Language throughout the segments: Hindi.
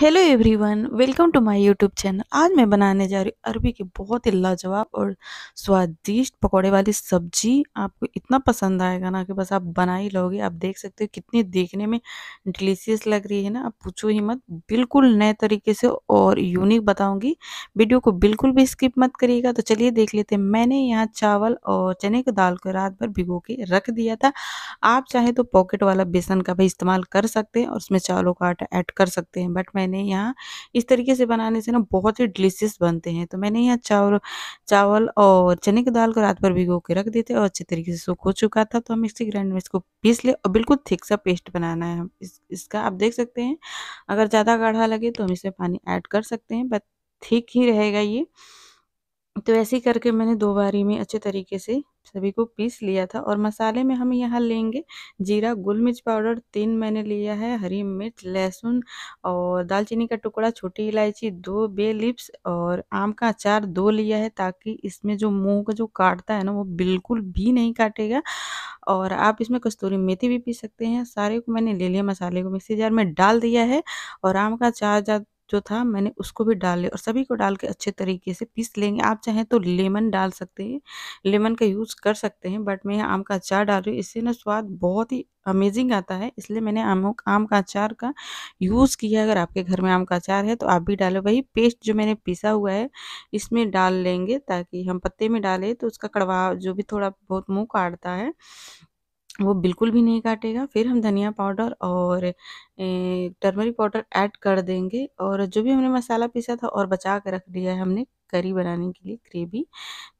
hello everyone welcome to my YouTube channel आज मैं बनाने जा रही हूँ अरबी के बहुत ही लाजवाब और स्वादिष्ट पकौड़े वाली सब्जी आपको इतना पसंद आएगा ना कि बस आप बना ही लोगे आप देख सकते हो कितनी देखने में डिलीशियस लग रही है ना आप पूछो ही मत बिल्कुल नए तरीके से और यूनिक बताऊंगी वीडियो को बिल्कुल भी स्किप मत करिएगा तो चलिए देख लेते हैं मैंने यहाँ चावल और चने की दाल को रात भर भिगो के रख दिया था आप चाहे तो पॉकेट वाला बेसन का भी इस्तेमाल कर सकते हैं और उसमें चावलों का आटा ऐड कर सकते हैं बट मैं मैंने यहाँ इस तरीके से बनाने से ना बहुत ही डिलीशियस बनते हैं तो मैंने यहाँ चावल चावल और चने की दाल को रात भर भिगो के रख देते और अच्छे तरीके से सूख हो चुका था तो हम इसी ग्राइंड में इसको पीस ले और बिल्कुल थिक सा पेस्ट बनाना है इस, इसका आप देख सकते हैं अगर ज़्यादा गाढ़ा लगे तो हम इसमें पानी ऐड कर सकते हैं बट थिक ही रहेगा ये तो ऐसे ही करके मैंने दो बारी में अच्छे तरीके से सभी को पीस लिया था और मसाले में हम यहाँ लेंगे जीरा गुल मिर्च पाउडर तीन मैंने लिया है हरी मिर्च लहसुन और दालचीनी का टुकड़ा छोटी इलायची दो बे लिप्स और आम का अचार दो लिया है ताकि इसमें जो मुंह का जो काटता है ना वो बिल्कुल भी नहीं काटेगा और आप इसमें कस्तूरी मेथी भी पी सकते हैं सारे को मैंने ले लिया मसाले को मिक्सी जार में डाल दिया है और आम का अचार जो था मैंने उसको भी डाल लिया और सभी को डाल के अच्छे तरीके से पीस लेंगे आप चाहें तो लेमन डाल सकते हैं लेमन का यूज़ कर सकते हैं बट मैं यहाँ आम का अचार डाल रही हूँ इससे ना स्वाद बहुत ही अमेजिंग आता है इसलिए मैंने आम आम का अचार का यूज़ किया है अगर आपके घर में आम का अचार है तो आप भी डालें वही पेस्ट जो मैंने पीसा हुआ है इसमें डाल लेंगे ताकि हम पत्ते में डालें तो उसका कड़वा जो भी थोड़ा बहुत मुँह काटता है वो बिल्कुल भी नहीं काटेगा फिर हम धनिया पाउडर और टर्मरिक पाउडर ऐड कर देंगे और जो भी हमने मसाला पीसा था और बचा कर रख दिया है हमने करी बनाने के लिए ग्रेवी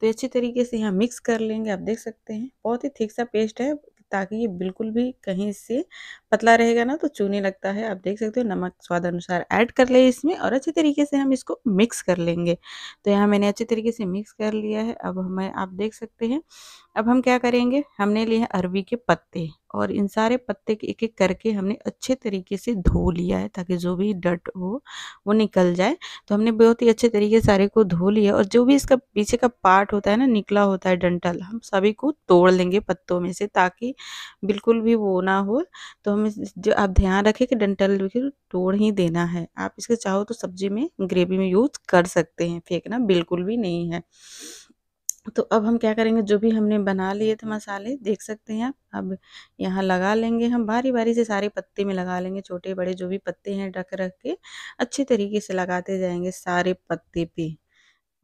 तो अच्छे तरीके से यहाँ मिक्स कर लेंगे आप देख सकते हैं बहुत ही थिक सा पेस्ट है ताकि ये बिल्कुल भी कहीं से पतला रहेगा ना तो चूने लगता है आप देख सकते हो नमक स्वाद अनुसार ऐड कर ले इसमें और अच्छे तरीके से हम इसको मिक्स कर लेंगे तो यहाँ मैंने अच्छे तरीके से मिक्स कर लिया है अब हमें आप देख सकते हैं अब हम क्या करेंगे हमने लिए अरवी के पत्ते और इन सारे पत्ते के एक एक करके हमने अच्छे तरीके से धो लिया है ताकि जो भी डट हो वो निकल जाए तो हमने बहुत ही अच्छे तरीके से सारे को धो लिया और जो भी इसका पीछे का पार्ट होता है ना निकला होता है डंटल हम सभी को तोड़ लेंगे पत्तों में से ताकि बिल्कुल भी वो ना हो तो हम में जो आप ध्यान रखें कि डंटल बिल्कुल तोड़ ही देना है आप इसके चाहो तो सब्जी में ग्रेवी में यूज कर सकते हैं फेंकना बिल्कुल भी नहीं है तो अब हम क्या करेंगे जो भी हमने बना लिए थे मसाले देख सकते हैं आप अब यहाँ लगा लेंगे हम बारी बारी से सारे पत्ते में लगा लेंगे छोटे बड़े जो भी पत्ते हैं ढक रख के अच्छे तरीके से लगाते जाएंगे सारे पत्ते पे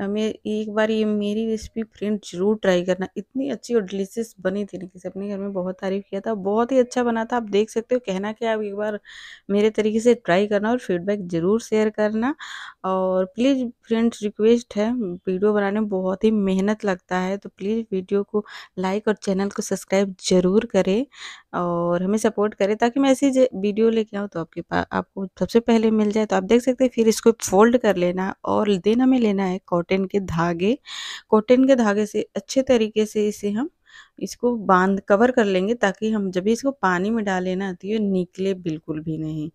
मैं एक बार ये मेरी रेसिपी फ्रेंड ज़रूर ट्राई करना इतनी अच्छी और डिलीशियस बनी थी ना किसी अपने घर में बहुत तारीफ़ किया था बहुत ही अच्छा बना था आप देख सकते हो कहना कि आप एक बार मेरे तरीके से ट्राई करना और फीडबैक ज़रूर शेयर करना और प्लीज़ फ्रेंड्स रिक्वेस्ट है वीडियो बनाने में बहुत ही मेहनत लगता है तो प्लीज़ वीडियो को लाइक और चैनल को सब्सक्राइब ज़रूर करें और हमें सपोर्ट करें ताकि मैं ऐसी वीडियो लेके आऊँ तो आपके पास आपको सबसे पहले मिल जाए तो आप देख सकते हैं फिर इसको फोल्ड कर लेना और देन हमें लेना है कॉटन कॉटन के धागे कॉटन के धागे से अच्छे तरीके से इसे हम इसको बांध कवर कर लेंगे ताकि हम जब भी इसको पानी में डालें ना तो ये निकले बिल्कुल भी नहीं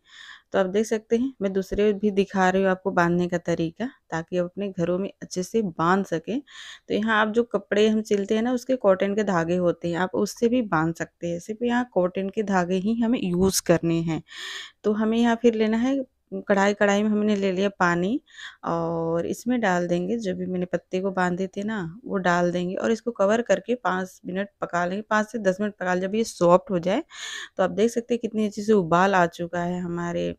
तो आप देख सकते हैं मैं दूसरे भी दिखा रही हूँ आपको बांधने का तरीका ताकि आप अपने घरों में अच्छे से बांध सकें तो यहाँ आप जो कपड़े हम सिलते हैं ना उसके कॉटन के धागे होते हैं आप उससे भी बांध सकते हैं सिर्फ यहाँ कॉटन के धागे ही हमें यूज़ करने हैं तो हमें यहाँ फिर लेना है कढ़ाई कढ़ाई में हमने ले लिया पानी और इसमें डाल देंगे जो भी मैंने पत्ते को बांधे थे ना वो डाल देंगे और इसको कवर करके पाँच मिनट पका लेंगे पाँच से दस मिनट पका लें जब ये सॉफ्ट हो जाए तो आप देख सकते हैं कितनी अच्छी से उबाल आ चुका है हमारे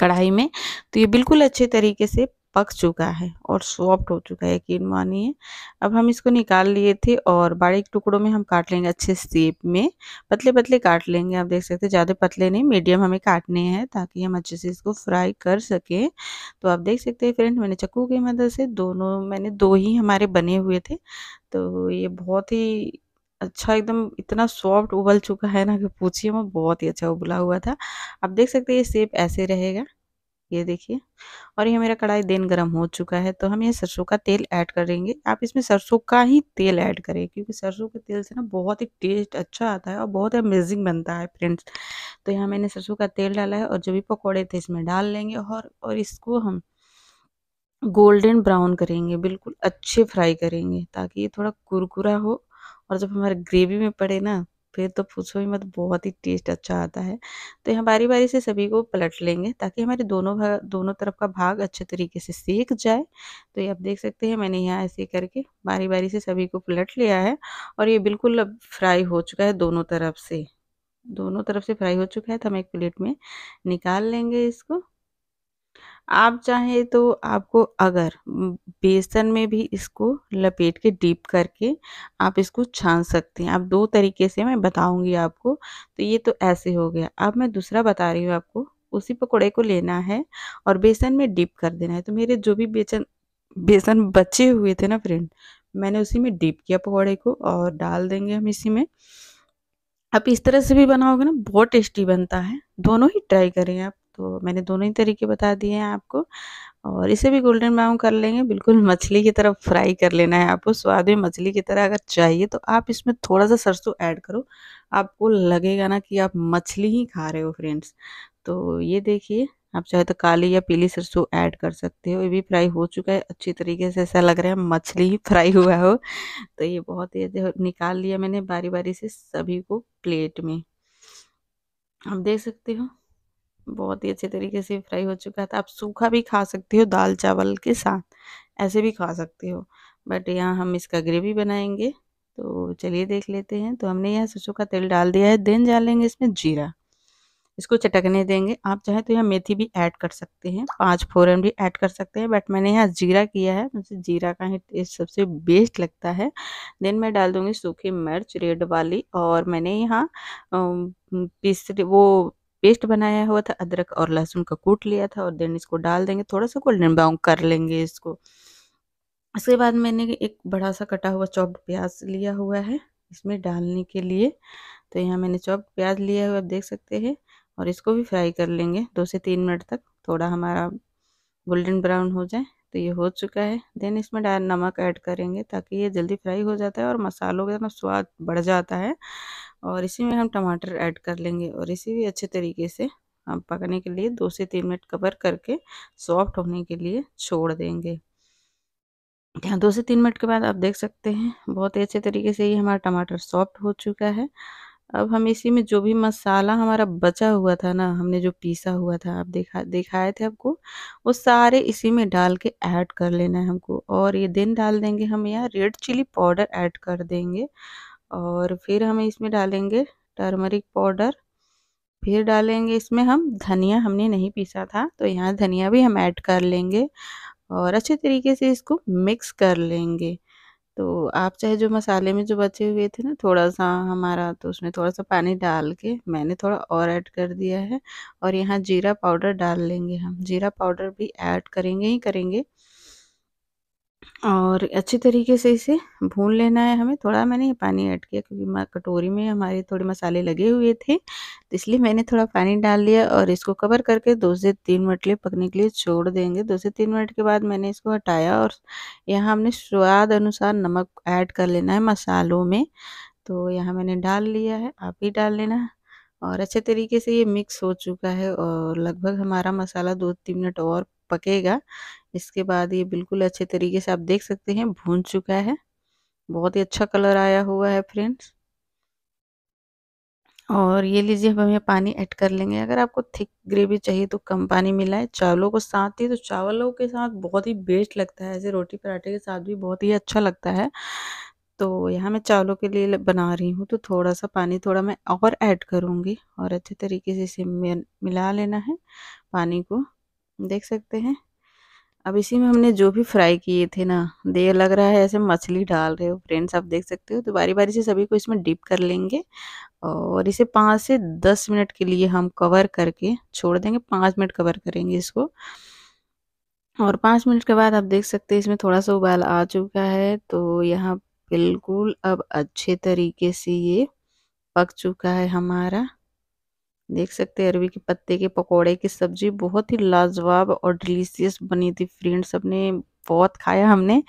कढ़ाई में तो ये बिल्कुल अच्छे तरीके से पक चुका है और सॉफ्ट हो चुका है यकीन मानिए अब हम इसको निकाल लिए थे और बारीक टुकड़ों में हम काट लेंगे अच्छे सेप में पतले पतले काट लेंगे आप देख सकते हैं ज़्यादा पतले नहीं मीडियम हमें काटने हैं ताकि हम अच्छे से इसको फ्राई कर सकें तो आप देख सकते हैं फ्रेंड मैंने चक्कू की मदद से दोनों मैंने दो ही हमारे बने हुए थे तो ये बहुत ही अच्छा एकदम इतना सॉफ्ट उबल चुका है ना कि पूछिए मैं बहुत ही अच्छा उबला हुआ था आप देख सकते हैं ये सेप ऐसे रहेगा ये देखिए और ये मेरा कढ़ाई देन गर्म हो चुका है तो हम ये सरसों का तेल ऐड करेंगे आप इसमें सरसों का ही तेल ऐड करें क्योंकि सरसों के तेल से ना बहुत ही टेस्ट अच्छा आता है और बहुत अमेजिंग बनता है फ्रेंड्स तो यहाँ मैंने सरसों का तेल डाला है और जो भी पकौड़े थे इसमें डाल लेंगे और और इसको हम गोल्डन ब्राउन करेंगे बिल्कुल अच्छे फ्राई करेंगे ताकि ये थोड़ा कुरकुरा हो और जब हमारे ग्रेवी में पड़े ना फिर तो पूछो ही मत बहुत ही टेस्ट अच्छा आता है तो यहाँ बारी से सभी को पलट लेंगे ताकि हमारे दोनों भाग दोनों तरफ का भाग अच्छे तरीके से सेक जाए तो ये आप देख सकते हैं मैंने यहाँ ऐसे करके बारी बारी से सभी को पलट लिया है और ये बिल्कुल अब फ्राई हो चुका है दोनों तरफ से दोनों तरफ से फ्राई हो चुका है तो हम एक प्लेट में निकाल लेंगे इसको आप चाहें तो आपको अगर बेसन में भी इसको लपेट के डीप करके आप इसको छान सकते हैं आप दो तरीके से मैं बताऊंगी आपको तो ये तो ऐसे हो गया अब मैं दूसरा बता रही हूँ आपको उसी पकौड़े को लेना है और बेसन में डीप कर देना है तो मेरे जो भी बेसन बेसन बचे हुए थे ना फ्रेंड मैंने उसी में डीप किया पकौड़े को और डाल देंगे हम इसी में आप इस तरह से भी बनाओगे ना बहुत टेस्टी बनता है दोनों ही ट्राई करें आप तो मैंने दोनों ही तरीके बता दिए हैं आपको और इसे भी गोल्डन ब्राउन कर लेंगे बिल्कुल मछली की तरह फ्राई कर लेना है आपको स्वाद में मछली की तरह अगर चाहिए तो आप इसमें थोड़ा सा सरसों ऐड करो आपको लगेगा ना कि आप मछली ही खा रहे हो फ्रेंड्स तो ये देखिए आप चाहे तो काली या पीली सरसों ऐड कर सकते हो ये भी फ्राई हो चुका है अच्छी तरीके से ऐसा लग रहा है मछली ही फ्राई हुआ हो तो ये बहुत ही निकाल लिया मैंने बारी बारी से सभी को प्लेट में आप देख सकते हो बहुत ही अच्छे तरीके से फ्राई हो चुका था तो आप सूखा भी खा सकते हो दाल चावल के साथ ऐसे भी खा सकते हो बट यहाँ हम इसका ग्रेवी बनाएंगे तो चलिए देख लेते हैं तो हमने यहाँ सरसों का तेल डाल दिया है देन डालेंगे इसमें जीरा इसको चटकने देंगे आप चाहे तो यहाँ मेथी भी ऐड कर सकते हैं पांच फोरन भी ऐड कर सकते हैं बट मैंने यहाँ जीरा किया है मुझे जीरा का ही टेस्ट सबसे बेस्ट लगता है देन मैं डाल दूंगी सूखी मिर्च रेड वाली और मैंने यहाँ पीस वो पेस्ट बनाया हुआ था अदरक और लहसुन का कूट लिया था और देन इसको डाल देंगे थोड़ा सा गोल्डन ब्राउन कर लेंगे इसको उसके बाद मैंने एक बड़ा सा कटा हुआ चॉप्ड प्याज लिया हुआ है इसमें डालने के लिए तो यहाँ मैंने चॉप्ड प्याज लिया हुआ आप देख सकते हैं और इसको भी फ्राई कर लेंगे दो से तीन मिनट तक थोड़ा हमारा गोल्डन ब्राउन हो जाए तो ये हो चुका है देन इसमें डायर नमक ऐड करेंगे ताकि ये जल्दी फ्राई हो जाता है और मसालों का मतलब स्वाद बढ़ जाता है और इसी में हम टमाटर ऐड कर लेंगे और इसे भी अच्छे तरीके से हम पकने के लिए दो से तीन मिनट कवर करके सॉफ्ट होने के लिए छोड़ देंगे यहाँ दो से तीन मिनट के बाद आप देख सकते हैं बहुत ही अच्छे तरीके से ये हमारा टमाटर सॉफ्ट हो चुका है अब हम इसी में जो भी मसाला हमारा बचा हुआ था ना हमने जो पीसा हुआ था आप देखा दिखाए थे आपको वो सारे इसी में डाल के ऐड कर लेना है हमको और ये दिन डाल देंगे हम यहाँ रेड चिली पाउडर ऐड कर देंगे और फिर हम इसमें डालेंगे टर्मरिक पाउडर फिर डालेंगे इसमें हम धनिया हमने नहीं पीसा था तो यहाँ धनिया भी हम ऐड कर लेंगे और अच्छे तरीके से इसको मिक्स कर लेंगे तो आप चाहे जो मसाले में जो बचे हुए थे ना थोड़ा सा हमारा तो उसमें थोड़ा सा पानी डाल के मैंने थोड़ा और ऐड कर दिया है और यहाँ जीरा पाउडर डाल लेंगे हम जीरा पाउडर भी ऐड करेंगे ही करेंगे और अच्छी तरीके से इसे भून लेना है हमें थोड़ा मैंने पानी ऐड किया क्योंकि कटोरी में हमारे थोड़े मसाले लगे हुए थे तो इसलिए मैंने थोड़ा पानी डाल लिया और इसको कवर करके दो से तीन मिनट लिए पकने के लिए छोड़ देंगे दो से तीन मिनट के बाद मैंने इसको हटाया और यहाँ हमने स्वाद अनुसार नमक ऐड कर लेना है मसालों में तो यहाँ मैंने डाल लिया है आप ही डाल लेना है और अच्छे तरीके से ये मिक्स हो चुका है और लगभग हमारा मसाला दो तीन मिनट और पकेगा इसके बाद ये बिल्कुल अच्छे तरीके से आप देख सकते हैं भून चुका है बहुत ही अच्छा कलर आया हुआ है फ्रेंड्स और ये लीजिए अब हम ये पानी ऐड कर लेंगे अगर आपको थिक ग्रेवी चाहिए तो कम पानी मिलाए चावलों को साथ ही तो चावलों के साथ बहुत ही बेस्ट लगता है ऐसे रोटी पराठे के साथ भी बहुत ही अच्छा लगता है तो यहाँ मैं चावलों के लिए बना रही हूँ तो थोड़ा सा पानी थोड़ा मैं और ऐड करूँगी और अच्छे तरीके से इसे मिला लेना है पानी को देख सकते हैं अब इसी में हमने जो भी फ्राई किए थे ना देर लग रहा है ऐसे मछली डाल रहे हो फ्रेंड्स आप देख सकते हो तो बारी बारी से सभी को इसमें डिप कर लेंगे और इसे पाँच से दस मिनट के लिए हम कवर करके छोड़ देंगे पाँच मिनट कवर करेंगे इसको और पाँच मिनट के बाद आप देख सकते हैं इसमें थोड़ा सा उबाल आ चुका है तो यहाँ बिल्कुल अब अच्छे तरीके से ये पक चुका है हमारा देख सकते हैं अरबी के पत्ते के पकोड़े की सब्जी बहुत ही लाजवाब और डिलीशियस बनी थी फ्रेंड सबने बहुत खाया हमने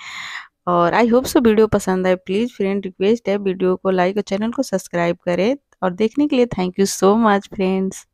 और आई होप सो वीडियो पसंद आए प्लीज़ फ्रेंड रिक्वेस्ट है वीडियो को लाइक और चैनल को सब्सक्राइब करें और देखने के लिए thank you so much friends